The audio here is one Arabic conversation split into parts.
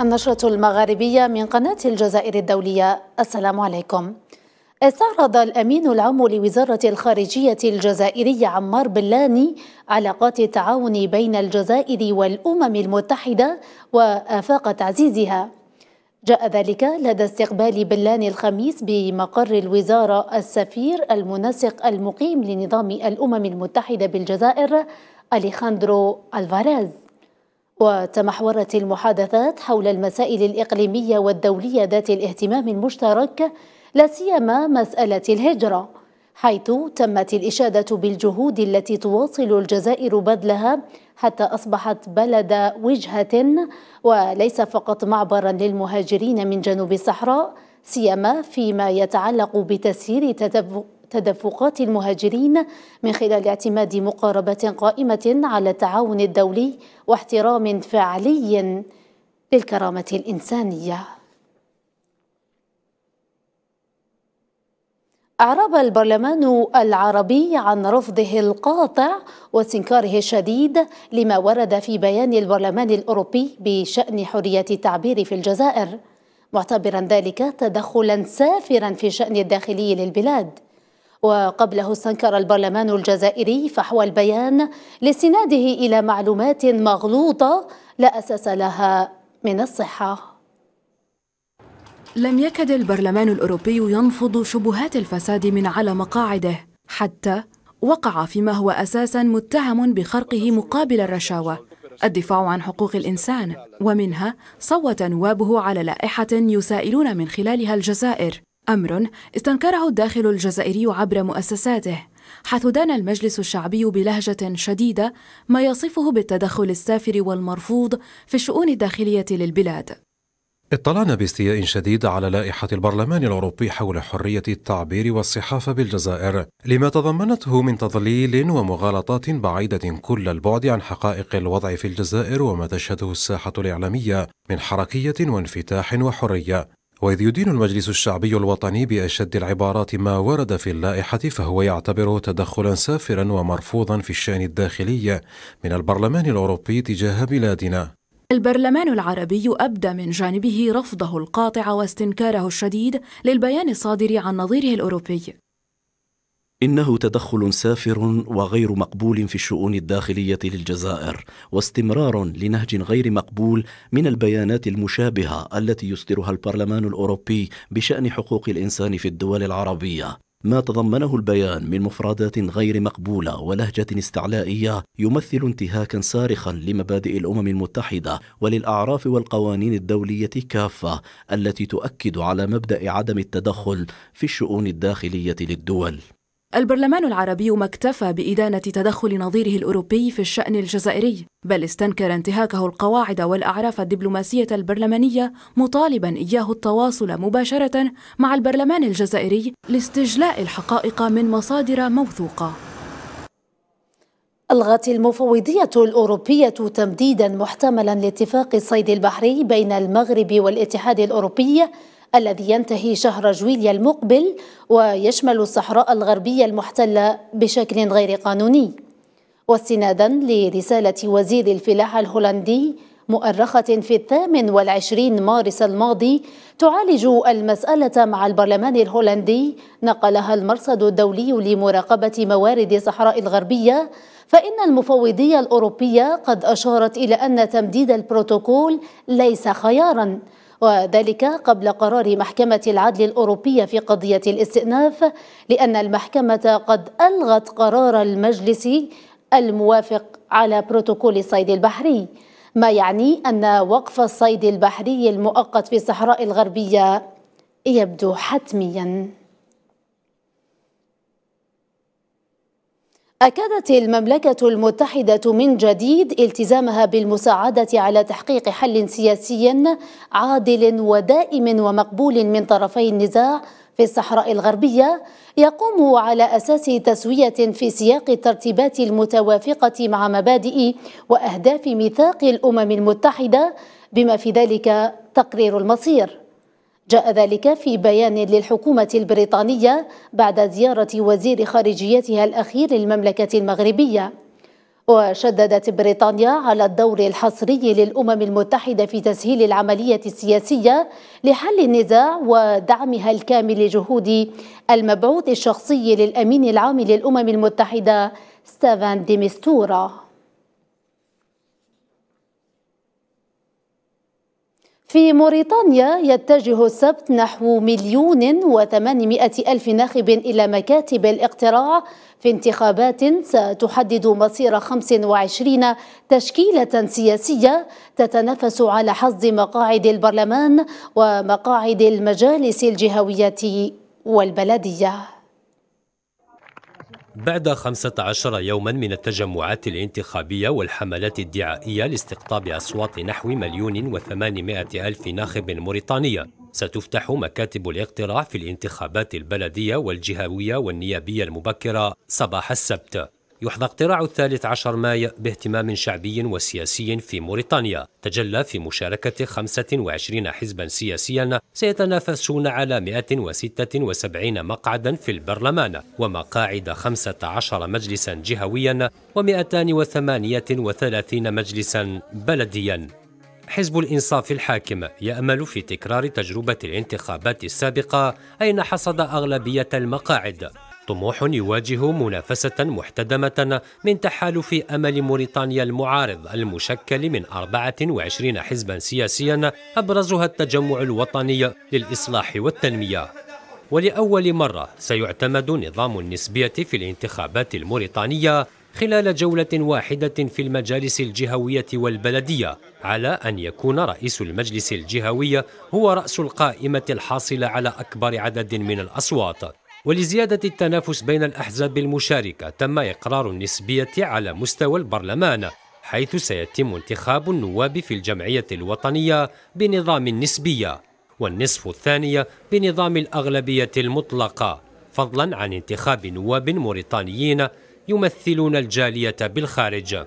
النشرة المغاربية من قناة الجزائر الدولية السلام عليكم استعرض الأمين العام لوزارة الخارجية الجزائرية عمار بلاني علاقات التعاون بين الجزائر والأمم المتحدة وآفاق تعزيزها جاء ذلك لدى استقبال بلاني الخميس بمقر الوزارة السفير المنسق المقيم لنظام الأمم المتحدة بالجزائر أليخاندرو ألفاريز وتمحورت المحادثات حول المسائل الإقليمية والدولية ذات الاهتمام المشترك لا سيما مسألة الهجرة حيث تمت الإشادة بالجهود التي تواصل الجزائر بذلها حتى أصبحت بلد وجهة وليس فقط معبرا للمهاجرين من جنوب الصحراء سيما فيما يتعلق بتسيير تدفقات المهاجرين من خلال اعتماد مقاربة قائمة على التعاون الدولي واحترام فعلي للكرامة الإنسانية أعرب البرلمان العربي عن رفضه القاطع واستنكاره الشديد لما ورد في بيان البرلمان الأوروبي بشأن حرية التعبير في الجزائر معتبرا ذلك تدخلا سافرا في شأن الداخلي للبلاد وقبله استنكر البرلمان الجزائري فحوى البيان لاستناده إلى معلومات مغلوطة لا أساس لها من الصحة لم يكد البرلمان الأوروبي ينفض شبهات الفساد من على مقاعده حتى وقع فيما هو أساسا متهم بخرقه مقابل الرشاوة الدفاع عن حقوق الإنسان ومنها صوت نوابه على لائحة يسائلون من خلالها الجزائر أمر استنكره الداخل الجزائري عبر مؤسساته حيث دان المجلس الشعبي بلهجة شديدة ما يصفه بالتدخل السافر والمرفوض في الشؤون الداخلية للبلاد اطلعنا باستياء شديد على لائحة البرلمان الأوروبي حول حرية التعبير والصحافة بالجزائر لما تضمنته من تضليل ومغالطات بعيدة كل البعد عن حقائق الوضع في الجزائر وما تشهده الساحة الإعلامية من حركية وانفتاح وحرية وإذ يدين المجلس الشعبي الوطني بأشد العبارات ما ورد في اللائحة فهو يعتبره تدخلا سافرا ومرفوضا في الشأن الداخلي من البرلمان الأوروبي تجاه بلادنا البرلمان العربي أبدى من جانبه رفضه القاطع واستنكاره الشديد للبيان الصادر عن نظيره الأوروبي إنه تدخل سافر وغير مقبول في الشؤون الداخلية للجزائر واستمرار لنهج غير مقبول من البيانات المشابهة التي يصدرها البرلمان الأوروبي بشأن حقوق الإنسان في الدول العربية ما تضمنه البيان من مفردات غير مقبولة ولهجة استعلائية يمثل انتهاكا صارخا لمبادئ الأمم المتحدة وللأعراف والقوانين الدولية كافة التي تؤكد على مبدأ عدم التدخل في الشؤون الداخلية للدول البرلمان العربي ما اكتفى بإدانة تدخل نظيره الأوروبي في الشأن الجزائري بل استنكر انتهاكه القواعد والأعراف الدبلوماسية البرلمانية مطالبا إياه التواصل مباشرة مع البرلمان الجزائري لاستجلاء الحقائق من مصادر موثوقة ألغت المفوضية الأوروبية تمديدا محتملا لاتفاق الصيد البحري بين المغرب والاتحاد الأوروبي الذي ينتهي شهر جويليا المقبل ويشمل الصحراء الغربية المحتلة بشكل غير قانوني واستنادا لرسالة وزير الفلاحة الهولندي مؤرخة في الثامن والعشرين مارس الماضي تعالج المسألة مع البرلمان الهولندي نقلها المرصد الدولي لمراقبة موارد الصحراء الغربية فإن المفوضية الأوروبية قد أشارت إلى أن تمديد البروتوكول ليس خياراً وذلك قبل قرار محكمة العدل الأوروبية في قضية الاستئناف لأن المحكمة قد ألغت قرار المجلس الموافق على بروتوكول الصيد البحري ما يعني أن وقف الصيد البحري المؤقت في الصحراء الغربية يبدو حتمياً أكدت المملكة المتحدة من جديد التزامها بالمساعدة على تحقيق حل سياسي عادل ودائم ومقبول من طرفي النزاع في الصحراء الغربية يقوم على أساس تسوية في سياق الترتيبات المتوافقة مع مبادئ وأهداف ميثاق الأمم المتحدة بما في ذلك تقرير المصير جاء ذلك في بيان للحكومة البريطانية بعد زيارة وزير خارجيتها الأخير للمملكة المغربية وشددت بريطانيا على الدور الحصري للأمم المتحدة في تسهيل العملية السياسية لحل النزاع ودعمها الكامل لجهود المبعوث الشخصي للأمين العام للأمم المتحدة ستافان ديمستورا في موريتانيا يتجه السبت نحو مليون وثمانمائة ألف ناخب إلى مكاتب الاقتراع في انتخابات ستحدد مصير 25 تشكيلة سياسية تتنافس على حصد مقاعد البرلمان ومقاعد المجالس الجهوية والبلدية بعد 15 يوما من التجمعات الانتخابية والحملات الدعائية لاستقطاب أصوات نحو مليون وثمانمائة ألف ناخب موريتانية ستفتح مكاتب الاقتراع في الانتخابات البلدية والجهوية والنيابية المبكرة صباح السبت يحظى اقتراع الثالث عشر ماي باهتمام شعبي وسياسي في موريتانيا تجلى في مشاركة 25 حزبا سياسيا سيتنافسون على 176 مقعدا في البرلمان ومقاعد 15 مجلسا جهويا و238 مجلسا بلديا حزب الإنصاف الحاكم يأمل في تكرار تجربة الانتخابات السابقة أين حصد أغلبية المقاعد طموح يواجه منافسة محتدمة من تحالف أمل موريتانيا المعارض المشكل من 24 حزبا سياسيا أبرزها التجمع الوطني للإصلاح والتنمية ولأول مرة سيعتمد نظام النسبية في الانتخابات الموريتانية خلال جولة واحدة في المجالس الجهوية والبلدية على أن يكون رئيس المجلس الجهوي هو رأس القائمة الحاصل على أكبر عدد من الأصوات ولزيادة التنافس بين الأحزاب المشاركة تم إقرار النسبية على مستوى البرلمان حيث سيتم انتخاب النواب في الجمعية الوطنية بنظام النسبية والنصف الثاني بنظام الأغلبية المطلقة فضلا عن انتخاب نواب موريتانيين يمثلون الجالية بالخارج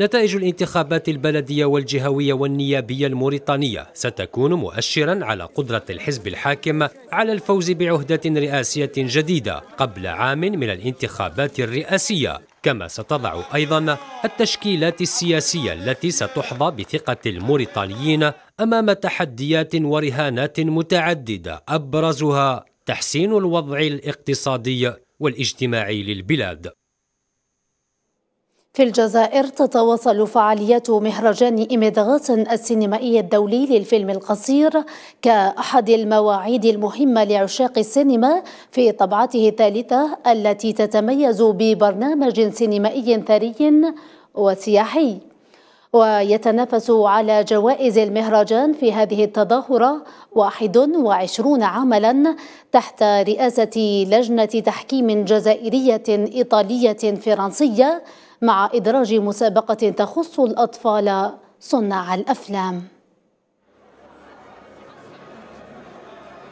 نتائج الانتخابات البلدية والجهوية والنيابية الموريتانية ستكون مؤشرا على قدرة الحزب الحاكم على الفوز بعهدة رئاسية جديدة قبل عام من الانتخابات الرئاسية كما ستضع أيضا التشكيلات السياسية التي ستحظى بثقة الموريتانيين أمام تحديات ورهانات متعددة أبرزها تحسين الوضع الاقتصادي والاجتماعي للبلاد في الجزائر تتواصل فعاليات مهرجان إمدغات السينمائي الدولي للفيلم القصير كأحد المواعيد المهمة لعشاق السينما في طبعته الثالثة التي تتميز ببرنامج سينمائي ثري وسياحي ويتنافس على جوائز المهرجان في هذه التظاهرة 21 عملا تحت رئاسة لجنة تحكيم جزائرية إيطالية فرنسية مع إدراج مسابقة تخص الأطفال صناع الأفلام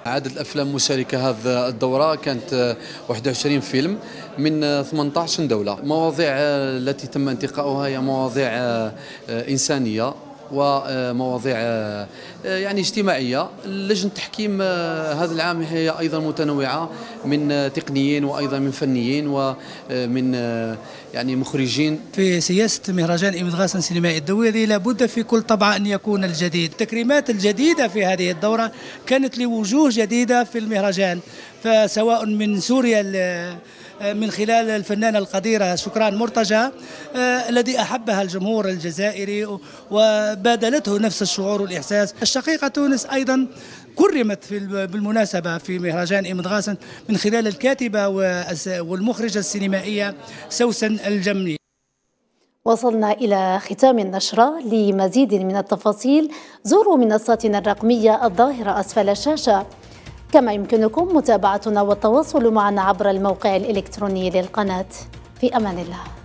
عدد الافلام مشاركه هذه الدوره كانت 21 فيلم من 18 دوله المواضيع التي تم انتقاؤها هي مواضيع انسانيه ومواضيع آه، آه، آه، يعني اجتماعيه لجنه التحكيم هذا العام هي ايضا متنوعه من تقنيين وايضا من فنيين ومن يعني مخرجين في سياسه مهرجان إمدغاس السينمائي الدولي لابد في كل طبعه ان يكون الجديد التكريمات الجديده في هذه الدوره كانت لوجوه جديده في المهرجان فسواء من سوريا آه، من خلال الفنانة القديرة شكران مرتجى آه، الذي أحبها الجمهور الجزائري وبادلته نفس الشعور والإحساس الشقيقة تونس أيضا كرمت في بالمناسبة في مهرجان إمد غاسن من خلال الكاتبة والمخرجة السينمائية سوسن الجمي وصلنا إلى ختام النشرة لمزيد من التفاصيل زوروا منصاتنا الرقمية الظاهرة أسفل الشاشة كما يمكنكم متابعتنا والتواصل معنا عبر الموقع الإلكتروني للقناة في أمان الله